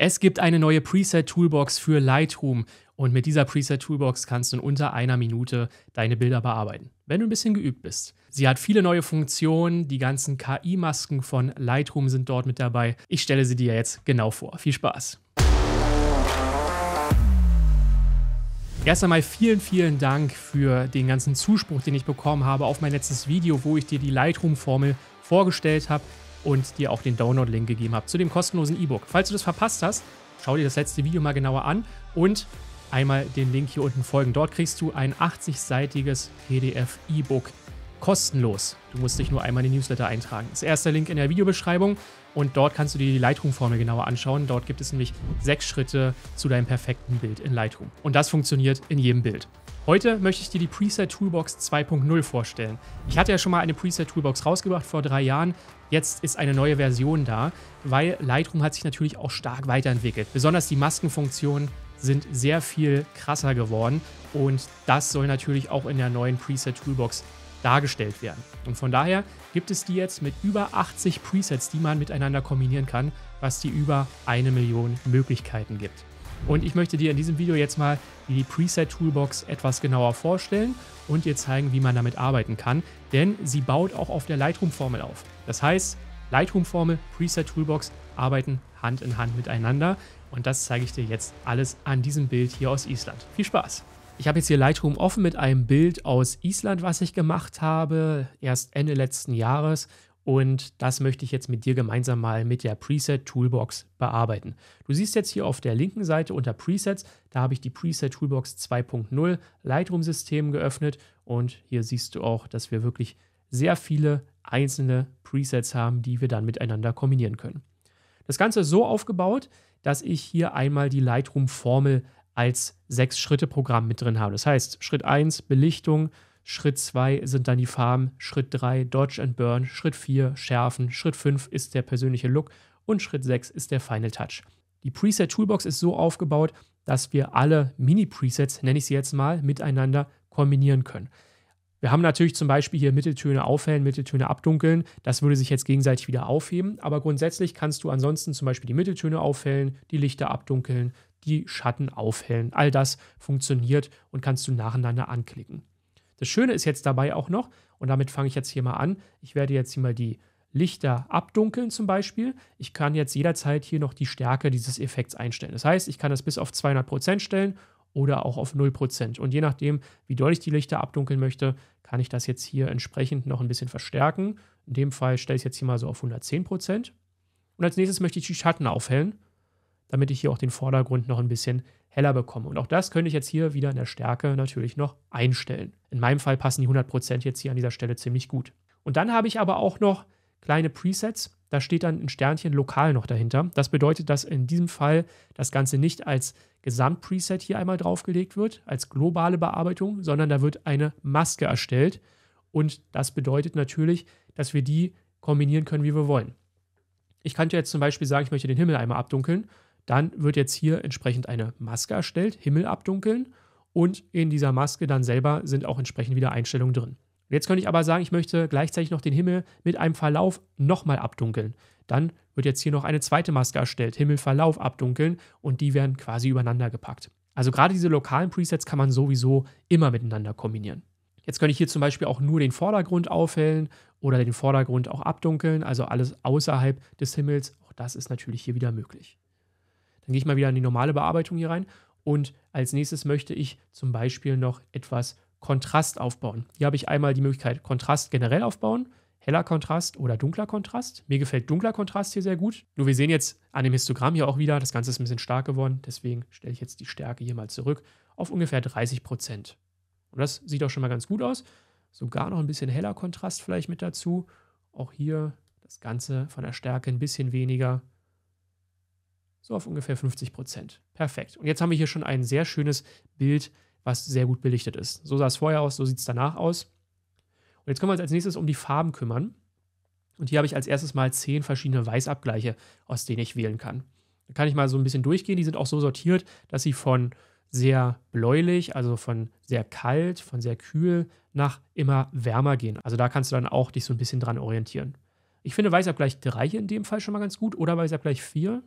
Es gibt eine neue Preset-Toolbox für Lightroom und mit dieser Preset-Toolbox kannst du in unter einer Minute deine Bilder bearbeiten, wenn du ein bisschen geübt bist. Sie hat viele neue Funktionen, die ganzen KI-Masken von Lightroom sind dort mit dabei. Ich stelle sie dir jetzt genau vor. Viel Spaß! Erst einmal vielen, vielen Dank für den ganzen Zuspruch, den ich bekommen habe auf mein letztes Video, wo ich dir die Lightroom-Formel vorgestellt habe und dir auch den Download-Link gegeben habe zu dem kostenlosen E-Book. Falls du das verpasst hast, schau dir das letzte Video mal genauer an und einmal den Link hier unten folgen. Dort kriegst du ein 80-seitiges PDF-E-Book kostenlos. Du musst dich nur einmal in den Newsletter eintragen. Das erste Link in der Videobeschreibung und dort kannst du dir die Lightroom-Formel genauer anschauen. Dort gibt es nämlich sechs Schritte zu deinem perfekten Bild in Lightroom. Und das funktioniert in jedem Bild. Heute möchte ich dir die Preset Toolbox 2.0 vorstellen. Ich hatte ja schon mal eine Preset Toolbox rausgebracht vor drei Jahren. Jetzt ist eine neue Version da, weil Lightroom hat sich natürlich auch stark weiterentwickelt. Besonders die Maskenfunktionen sind sehr viel krasser geworden und das soll natürlich auch in der neuen Preset Toolbox dargestellt werden. Und von daher gibt es die jetzt mit über 80 Presets, die man miteinander kombinieren kann, was die über eine Million Möglichkeiten gibt. Und ich möchte dir in diesem Video jetzt mal die Preset Toolbox etwas genauer vorstellen und dir zeigen, wie man damit arbeiten kann, denn sie baut auch auf der Lightroom-Formel auf. Das heißt, Lightroom-Formel, Preset Toolbox arbeiten Hand in Hand miteinander und das zeige ich dir jetzt alles an diesem Bild hier aus Island. Viel Spaß! Ich habe jetzt hier Lightroom offen mit einem Bild aus Island, was ich gemacht habe, erst Ende letzten Jahres. Und das möchte ich jetzt mit dir gemeinsam mal mit der Preset Toolbox bearbeiten. Du siehst jetzt hier auf der linken Seite unter Presets, da habe ich die Preset Toolbox 2.0 Lightroom System geöffnet und hier siehst du auch, dass wir wirklich sehr viele einzelne Presets haben, die wir dann miteinander kombinieren können. Das Ganze ist so aufgebaut, dass ich hier einmal die Lightroom Formel als Sechs-Schritte-Programm mit drin habe. Das heißt, Schritt 1 Belichtung, Schritt 2 sind dann die Farben, Schritt 3 Dodge and Burn, Schritt 4 Schärfen, Schritt 5 ist der persönliche Look und Schritt 6 ist der Final Touch. Die Preset Toolbox ist so aufgebaut, dass wir alle Mini-Presets, nenne ich sie jetzt mal, miteinander kombinieren können. Wir haben natürlich zum Beispiel hier Mitteltöne aufhellen, Mitteltöne abdunkeln. Das würde sich jetzt gegenseitig wieder aufheben. Aber grundsätzlich kannst du ansonsten zum Beispiel die Mitteltöne aufhellen, die Lichter abdunkeln, die Schatten aufhellen. All das funktioniert und kannst du nacheinander anklicken. Das Schöne ist jetzt dabei auch noch, und damit fange ich jetzt hier mal an, ich werde jetzt hier mal die Lichter abdunkeln zum Beispiel. Ich kann jetzt jederzeit hier noch die Stärke dieses Effekts einstellen. Das heißt, ich kann das bis auf 200% stellen oder auch auf 0%. Und je nachdem, wie doll ich die Lichter abdunkeln möchte, kann ich das jetzt hier entsprechend noch ein bisschen verstärken. In dem Fall stelle ich es jetzt hier mal so auf 110%. Und als nächstes möchte ich die Schatten aufhellen damit ich hier auch den Vordergrund noch ein bisschen heller bekomme. Und auch das könnte ich jetzt hier wieder in der Stärke natürlich noch einstellen. In meinem Fall passen die 100% jetzt hier an dieser Stelle ziemlich gut. Und dann habe ich aber auch noch kleine Presets. Da steht dann ein Sternchen lokal noch dahinter. Das bedeutet, dass in diesem Fall das Ganze nicht als Gesamtpreset hier einmal draufgelegt wird, als globale Bearbeitung, sondern da wird eine Maske erstellt. Und das bedeutet natürlich, dass wir die kombinieren können, wie wir wollen. Ich könnte jetzt zum Beispiel sagen, ich möchte den Himmel einmal abdunkeln dann wird jetzt hier entsprechend eine Maske erstellt, Himmel abdunkeln und in dieser Maske dann selber sind auch entsprechend wieder Einstellungen drin. Jetzt könnte ich aber sagen, ich möchte gleichzeitig noch den Himmel mit einem Verlauf nochmal abdunkeln. Dann wird jetzt hier noch eine zweite Maske erstellt, Himmelverlauf abdunkeln und die werden quasi übereinander gepackt. Also gerade diese lokalen Presets kann man sowieso immer miteinander kombinieren. Jetzt könnte ich hier zum Beispiel auch nur den Vordergrund aufhellen oder den Vordergrund auch abdunkeln, also alles außerhalb des Himmels. Auch das ist natürlich hier wieder möglich. Dann gehe ich mal wieder in die normale Bearbeitung hier rein und als nächstes möchte ich zum Beispiel noch etwas Kontrast aufbauen. Hier habe ich einmal die Möglichkeit Kontrast generell aufbauen, heller Kontrast oder dunkler Kontrast. Mir gefällt dunkler Kontrast hier sehr gut. Nur wir sehen jetzt an dem Histogramm hier auch wieder, das Ganze ist ein bisschen stark geworden, deswegen stelle ich jetzt die Stärke hier mal zurück auf ungefähr 30 Prozent. Und das sieht auch schon mal ganz gut aus. Sogar noch ein bisschen heller Kontrast vielleicht mit dazu. Auch hier das Ganze von der Stärke ein bisschen weniger so auf ungefähr 50 Prozent. Perfekt. Und jetzt haben wir hier schon ein sehr schönes Bild, was sehr gut belichtet ist. So sah es vorher aus, so sieht es danach aus. Und jetzt können wir uns als nächstes um die Farben kümmern. Und hier habe ich als erstes mal zehn verschiedene Weißabgleiche, aus denen ich wählen kann. Da kann ich mal so ein bisschen durchgehen. Die sind auch so sortiert, dass sie von sehr bläulich, also von sehr kalt, von sehr kühl nach immer wärmer gehen. Also da kannst du dann auch dich so ein bisschen dran orientieren. Ich finde Weißabgleich 3 hier in dem Fall schon mal ganz gut oder Weißabgleich 4.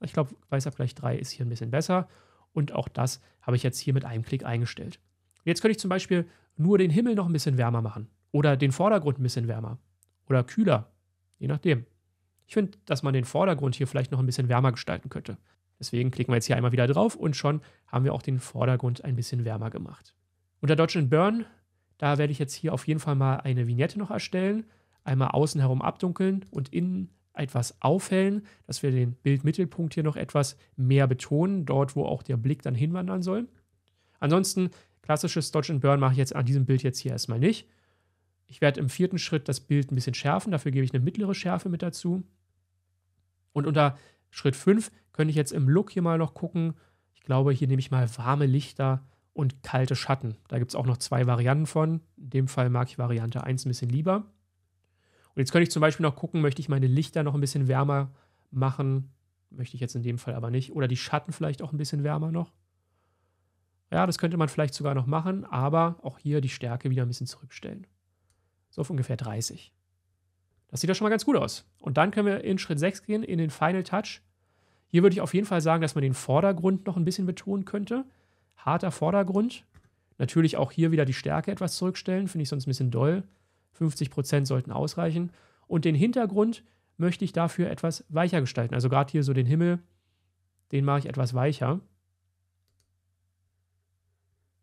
Ich glaube, Weißabgleich 3 ist hier ein bisschen besser. Und auch das habe ich jetzt hier mit einem Klick eingestellt. Jetzt könnte ich zum Beispiel nur den Himmel noch ein bisschen wärmer machen. Oder den Vordergrund ein bisschen wärmer. Oder kühler. Je nachdem. Ich finde, dass man den Vordergrund hier vielleicht noch ein bisschen wärmer gestalten könnte. Deswegen klicken wir jetzt hier einmal wieder drauf und schon haben wir auch den Vordergrund ein bisschen wärmer gemacht. Unter Dodge and Burn, da werde ich jetzt hier auf jeden Fall mal eine Vignette noch erstellen. Einmal außen herum abdunkeln und innen etwas aufhellen, dass wir den Bildmittelpunkt hier noch etwas mehr betonen, dort wo auch der Blick dann hinwandern soll. Ansonsten klassisches Dodge and Burn mache ich jetzt an diesem Bild jetzt hier erstmal nicht. Ich werde im vierten Schritt das Bild ein bisschen schärfen, dafür gebe ich eine mittlere Schärfe mit dazu. Und unter Schritt 5 könnte ich jetzt im Look hier mal noch gucken. Ich glaube, hier nehme ich mal warme Lichter und kalte Schatten. Da gibt es auch noch zwei Varianten von. In dem Fall mag ich Variante 1 ein bisschen lieber. Und jetzt könnte ich zum Beispiel noch gucken, möchte ich meine Lichter noch ein bisschen wärmer machen. Möchte ich jetzt in dem Fall aber nicht. Oder die Schatten vielleicht auch ein bisschen wärmer noch. Ja, das könnte man vielleicht sogar noch machen, aber auch hier die Stärke wieder ein bisschen zurückstellen. So auf ungefähr 30. Das sieht doch schon mal ganz gut aus. Und dann können wir in Schritt 6 gehen, in den Final Touch. Hier würde ich auf jeden Fall sagen, dass man den Vordergrund noch ein bisschen betonen könnte. Harter Vordergrund. Natürlich auch hier wieder die Stärke etwas zurückstellen, finde ich sonst ein bisschen doll. 50 Prozent sollten ausreichen. Und den Hintergrund möchte ich dafür etwas weicher gestalten. Also gerade hier so den Himmel, den mache ich etwas weicher.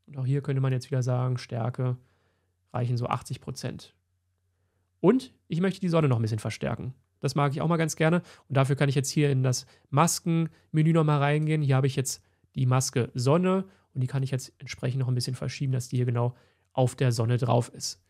Und auch hier könnte man jetzt wieder sagen, Stärke reichen so 80 Prozent. Und ich möchte die Sonne noch ein bisschen verstärken. Das mag ich auch mal ganz gerne. Und dafür kann ich jetzt hier in das Maskenmenü nochmal reingehen. Hier habe ich jetzt die Maske Sonne und die kann ich jetzt entsprechend noch ein bisschen verschieben, dass die hier genau auf der Sonne drauf ist.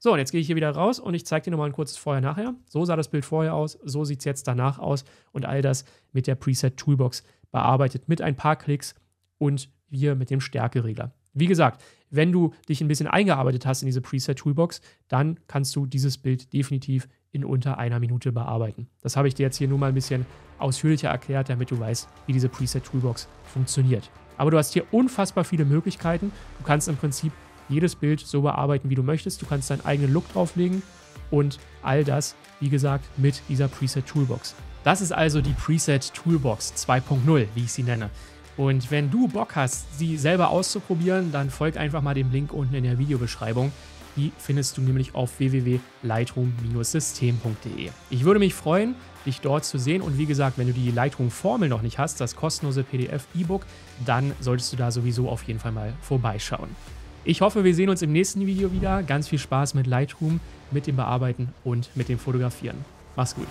So, und jetzt gehe ich hier wieder raus und ich zeige dir nochmal ein kurzes Vorher-Nachher. So sah das Bild vorher aus, so sieht es jetzt danach aus und all das mit der Preset-Toolbox bearbeitet mit ein paar Klicks und hier mit dem Stärkeregler. Wie gesagt, wenn du dich ein bisschen eingearbeitet hast in diese Preset-Toolbox, dann kannst du dieses Bild definitiv in unter einer Minute bearbeiten. Das habe ich dir jetzt hier nur mal ein bisschen ausführlicher erklärt, damit du weißt, wie diese Preset-Toolbox funktioniert. Aber du hast hier unfassbar viele Möglichkeiten. Du kannst im Prinzip jedes Bild so bearbeiten, wie du möchtest. Du kannst deinen eigenen Look drauflegen und all das, wie gesagt, mit dieser Preset Toolbox. Das ist also die Preset Toolbox 2.0, wie ich sie nenne. Und wenn du Bock hast, sie selber auszuprobieren, dann folg einfach mal dem Link unten in der Videobeschreibung. Die findest du nämlich auf www.lightroom-system.de. Ich würde mich freuen, dich dort zu sehen. Und wie gesagt, wenn du die Lightroom-Formel noch nicht hast, das kostenlose PDF-E-Book, dann solltest du da sowieso auf jeden Fall mal vorbeischauen. Ich hoffe, wir sehen uns im nächsten Video wieder. Ganz viel Spaß mit Lightroom, mit dem Bearbeiten und mit dem Fotografieren. Mach's gut.